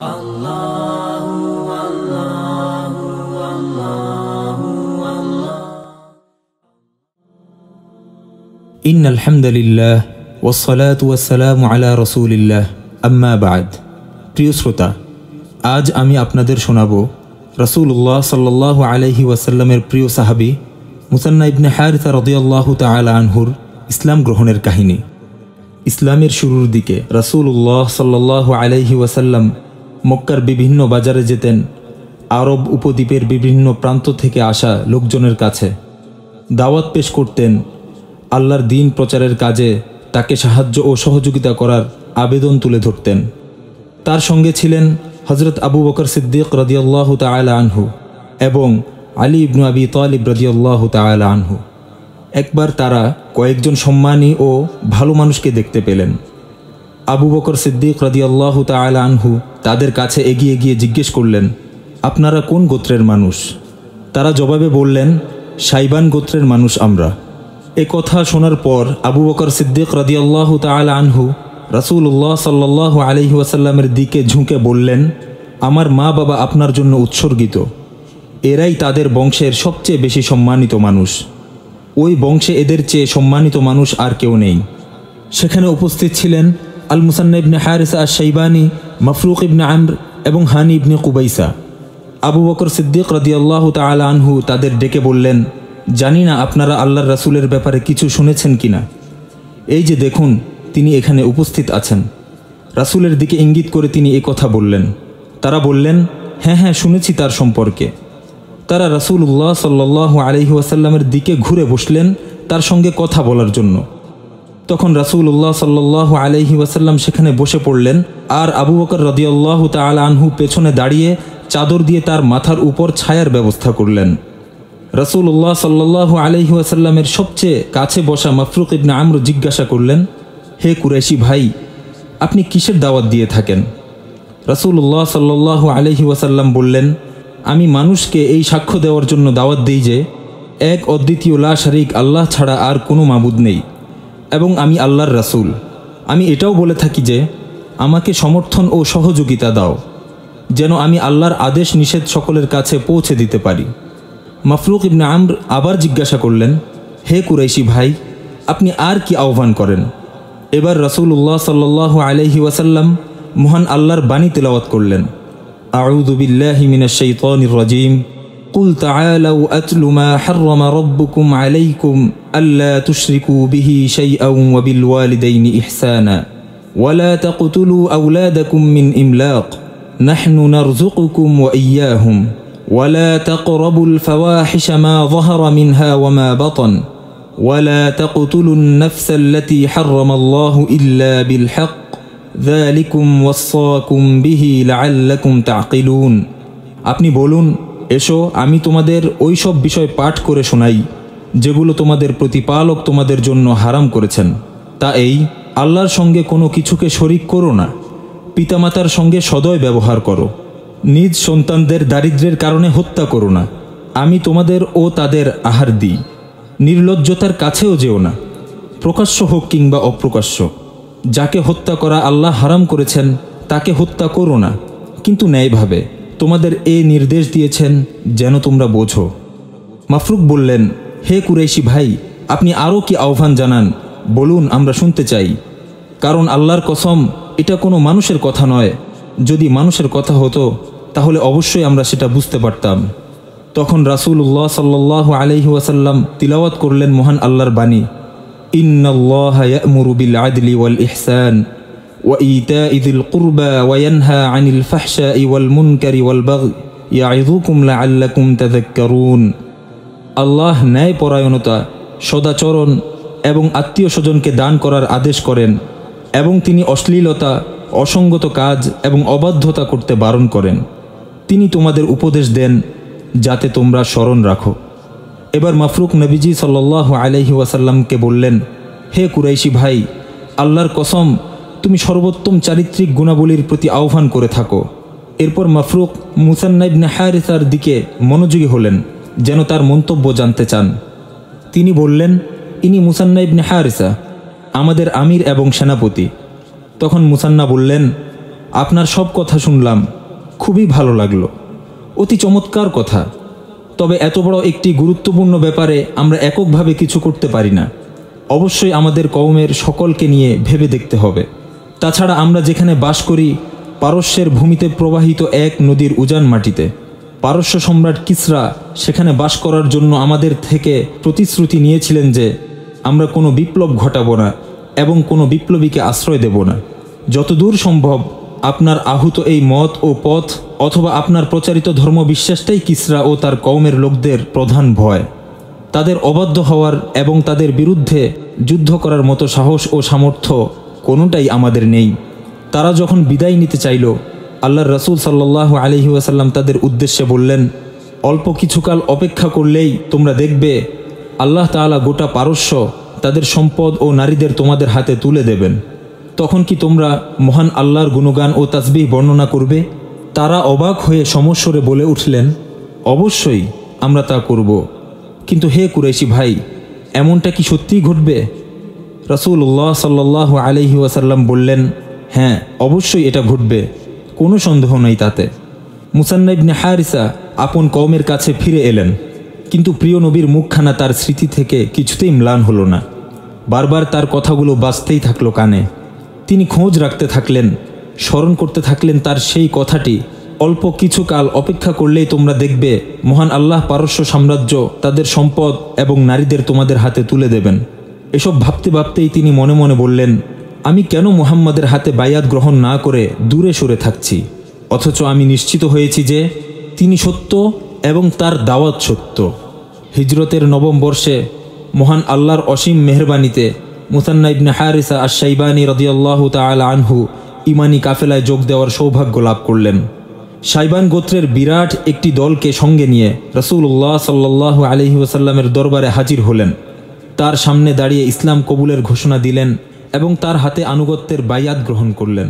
in আলহামদুলিল্লাহ ওসলাত ওয়াসালাম আলা রসুলিল্লাহ আম্মা বাদ প্রিয় শ্রোতা আজ আমি আপনাদের শোনাব রসুল্লাহ সাল্লাহ আলহি ওয়াসাল্লামের প্রিয় সাহাবি মুসান্না ইবনে হারিতা রদিয়াল্লাহ তালা আনহুর ইসলাম গ্রহণের কাহিনী ইসলামের শুরুর দিকে রসুল্লাহ সাল্লাহ আলহি ওয়াসাল্লাম মক্কার বিভিন্ন বাজারে যেতেন আরব উপদ্বীপের বিভিন্ন প্রান্ত থেকে আসা লোকজনের কাছে দাওয়াত পেশ করতেন আল্লাহর দিন প্রচারের কাজে তাকে সাহায্য ও সহযোগিতা করার আবেদন তুলে ধরতেন তার সঙ্গে ছিলেন হজরত আবু বকর সিদ্দিক রদিয়াল্লাহ তালা আনহু এবং আলী ইবনু আবি তালিব রদিয়াল্লাহ তালা আনহু একবার তারা কয়েকজন সম্মানী ও ভালো মানুষকে দেখতে পেলেন আবু বকর সিদ্দিক রাদিয়াল্লাহ তালা আনহু তাদের কাছে এগিয়ে গিয়ে জিজ্ঞেস করলেন আপনারা কোন গোত্রের মানুষ তারা জবাবে বললেন সাইবান গোত্রের মানুষ আমরা এ কথা শোনার পর আবু বকর সিদ্দিক রাদিয়াল্লাহ তালা আনহু রাসুল্লাহ সাল্লাহ আলহি দিকে ঝুঁকে বললেন আমার মা বাবা আপনার জন্য উৎসর্গিত এরাই তাদের বংশের সবচেয়ে বেশি সম্মানিত মানুষ ওই বংশে এদের চেয়ে সম্মানিত মানুষ আর কেউ নেই সেখানে উপস্থিত ছিলেন আল মুসান্না ইবনে হারিসা আর শৈবানি মফরুক ইবনে আমর এবং হানি ইবনে কুবাইসা আবু বকর সিদ্দিক রদিয়াল্লাহ তালা আনহু তাদের ডেকে বললেন জানি না আপনারা আল্লাহর রাসুলের ব্যাপারে কিছু শুনেছেন কি না এই যে দেখুন তিনি এখানে উপস্থিত আছেন রাসুলের দিকে ইঙ্গিত করে তিনি এ কথা বললেন তারা বললেন হ্যাঁ হ্যাঁ শুনেছি তার সম্পর্কে তারা রাসুল উল্লাহ সাল্লাহ আলহিহাসাল্লামের দিকে ঘুরে বসলেন তার সঙ্গে কথা বলার জন্য তখন উল্লাহ সাল্লাহ আলহি ওয়াসাল্লাম সেখানে বসে পড়লেন আর আবু বকর রদিয়াল্লাহ তাল আনহু পেছনে দাঁড়িয়ে চাদর দিয়ে তার মাথার উপর ছায়ার ব্যবস্থা করলেন উল্লাহ সাল্লাহ আলহি ওয়াসাল্লামের সবচেয়ে কাছে বসা মাফরুক ইবনে আমর জিজ্ঞাসা করলেন হে কুরেশি ভাই আপনি কিসের দাওয়াত দিয়ে থাকেন উল্লাহ সাল্লাহ আলহি ওয়াসাল্লাম বললেন আমি মানুষকে এই সাক্ষ্য দেওয়ার জন্য দাওয়াত দিই যে এক অদ্বিতীয় লা শারিক আল্লাহ ছাড়া আর কোনো মাবুদ নেই এবং আমি আল্লাহর রাসুল আমি এটাও বলে থাকি যে আমাকে সমর্থন ও সহযোগিতা দাও যেন আমি আল্লাহর আদেশ নিষেধ সকলের কাছে পৌঁছে দিতে পারি মাফরুক ইবনে আমর আবার জিজ্ঞাসা করলেন হে কুরাইশি ভাই আপনি আর কি আহ্বান করেন এবার রসুল্লাহ সাল্লাহ আলহি ওয়াসাল্লাম মহান আল্লাহর বাণী তেলাওয়াত করলেন আউদুবিল্লাহিমিনাশাইতানির রাজিম কুল তাআলাউ মা ألا تشركوا به شيئا وبالوالدين إحسانا ولا تقتلوا أولادكم من إملاق نحن نرزقكم وإياهم ولا تقربوا الفواحش ما ظهر منها وما بطن ولا تقتلوا النفس التي حرم الله إلا بالحق ذَلِكُمْ وَصَّاكُمْ بِهِ لَعَلَّكُمْ تَعْقِلُونَ أبني بولون إيشو أمي তোমাদের ওই সব বিষয় পাঠ করে যেগুলো তোমাদের প্রতিপালক তোমাদের জন্য হারাম করেছেন তা এই আল্লাহর সঙ্গে কোনো কিছুকে শরিক করো না পিতামাতার সঙ্গে সদয় ব্যবহার করো নিজ সন্তানদের দারিদ্রের কারণে হত্যা করো না আমি তোমাদের ও তাদের আহার দিই নির্লজ্জতার কাছেও যেও না প্রকাশ্য হোক কিংবা অপ্রকাশ্য যাকে হত্যা করা আল্লাহ হারাম করেছেন তাকে হত্যা করো না কিন্তু ন্যায়ভাবে তোমাদের এ নির্দেশ দিয়েছেন যেন তোমরা বোঝো মাফরুক বললেন হে কুরেশি ভাই আপনি আরও কি আহ্বান জানান বলুন আমরা শুনতে চাই কারণ আল্লাহর কসম এটা কোনো মানুষের কথা নয় যদি মানুষের কথা হতো তাহলে অবশ্যই আমরা সেটা বুঝতে পারতাম তখন রাসুল্লাহ সাল্লাহ আলহি ওয়াসাল্লাম তিলাওয়াত করলেন মহান আল্লাহর বাণী ইন্নআল্লাহমুরু ওয়াল আল্লাহ ন্যায় পরায়ণতা সদাচরণ এবং আত্মীয় স্বজনকে দান করার আদেশ করেন এবং তিনি অশ্লীলতা অসঙ্গত কাজ এবং অবাধ্যতা করতে বারণ করেন তিনি তোমাদের উপদেশ দেন যাতে তোমরা স্মরণ রাখো এবার মাফরুক নবীজি সাল্লাহ আলহি ওয়াসাল্লামকে বললেন হে কুরাইশি ভাই আল্লাহর কসম তুমি সর্বোত্তম চারিত্রিক গুণাবলীর প্রতি আহ্বান করে থাকো এরপর মাফরুক মুসান্নাইব হারিসার দিকে মনোযোগী হলেন যেন তার মন্তব্য জানতে চান তিনি বললেন ইনি মুসান্না ইবনে হারিসা আমাদের আমির এবং সেনাপতি তখন মুসান্না বললেন আপনার সব কথা শুনলাম খুবই ভালো লাগলো অতি চমৎকার কথা তবে এত বড় একটি গুরুত্বপূর্ণ ব্যাপারে আমরা এককভাবে কিছু করতে পারি না অবশ্যই আমাদের কওমের সকলকে নিয়ে ভেবে দেখতে হবে তাছাড়া আমরা যেখানে বাস করি পারস্যের ভূমিতে প্রবাহিত এক নদীর উজান মাটিতে পারস্য সম্রাট কিসরা সেখানে বাস করার জন্য আমাদের থেকে প্রতিশ্রুতি নিয়েছিলেন যে আমরা কোনো বিপ্লব ঘটাবো না এবং কোনো বিপ্লবীকে আশ্রয় দেব না যতদূর সম্ভব আপনার আহুত এই মত ও পথ অথবা আপনার প্রচারিত ধর্ম বিশ্বাসটাই কিসরা ও তার কওমের লোকদের প্রধান ভয় তাদের অবাধ্য হওয়ার এবং তাদের বিরুদ্ধে যুদ্ধ করার মতো সাহস ও সামর্থ্য কোনোটাই আমাদের নেই তারা যখন বিদায় নিতে চাইল আল্লাহ রসুল সাল্লাহ আলহি ওয়াসাল্লাম তাদের উদ্দেশ্যে বললেন অল্প কিছুকাল অপেক্ষা করলেই তোমরা দেখবে আল্লাহ তালা গোটা পারস্য তাদের সম্পদ ও নারীদের তোমাদের হাতে তুলে দেবেন তখন কি তোমরা মহান আল্লাহর গুণগান ও তাজবি বর্ণনা করবে তারা অবাক হয়ে সমস্বরে বলে উঠলেন অবশ্যই আমরা তা করব কিন্তু হে কুরেশি ভাই এমনটা কি সত্যিই ঘটবে রসুল্লাহ সাল্লাহ আলহি ওয়াসাল্লাম বললেন হ্যাঁ অবশ্যই এটা ঘটবে কোনো সন্দেহ নেই তাতে মুসান্নাইবনে হারিসা আপন কওমের কাছে ফিরে এলেন কিন্তু প্রিয় নবীর মুখখানা তার স্মৃতি থেকে কিছুতেই ম্লান হলো না বারবার তার কথাগুলো বাঁচতেই থাকলো কানে তিনি খোঁজ রাখতে থাকলেন স্মরণ করতে থাকলেন তার সেই কথাটি অল্প কিছু কাল অপেক্ষা করলেই তোমরা দেখবে মহান আল্লাহ পারস্য সাম্রাজ্য তাদের সম্পদ এবং নারীদের তোমাদের হাতে তুলে দেবেন এসব ভাবতে ভাবতেই তিনি মনে মনে বললেন আমি কেন মুহাম্মাদের হাতে বায়াত গ্রহণ না করে দূরে সরে থাকছি অথচ আমি নিশ্চিত হয়েছি যে তিনি সত্য এবং তার দাওয়াত সত্য হিজরতের নবম বর্ষে মহান আল্লাহর অসীম মেহরবানিতে মুসান্না ইবনে হারিসা সাইবানি রদিয়াল্লাহ তাল আনহু ইমানি কাফেলায় যোগ দেওয়ার সৌভাগ্য লাভ করলেন সাইবান গোত্রের বিরাট একটি দলকে সঙ্গে নিয়ে রসুল্লাহ সাল্লাহ আলহিউসাল্লামের দরবারে হাজির হলেন তার সামনে দাঁড়িয়ে ইসলাম কবুলের ঘোষণা দিলেন এবং তার হাতে আনুগত্যের বায়াত গ্রহণ করলেন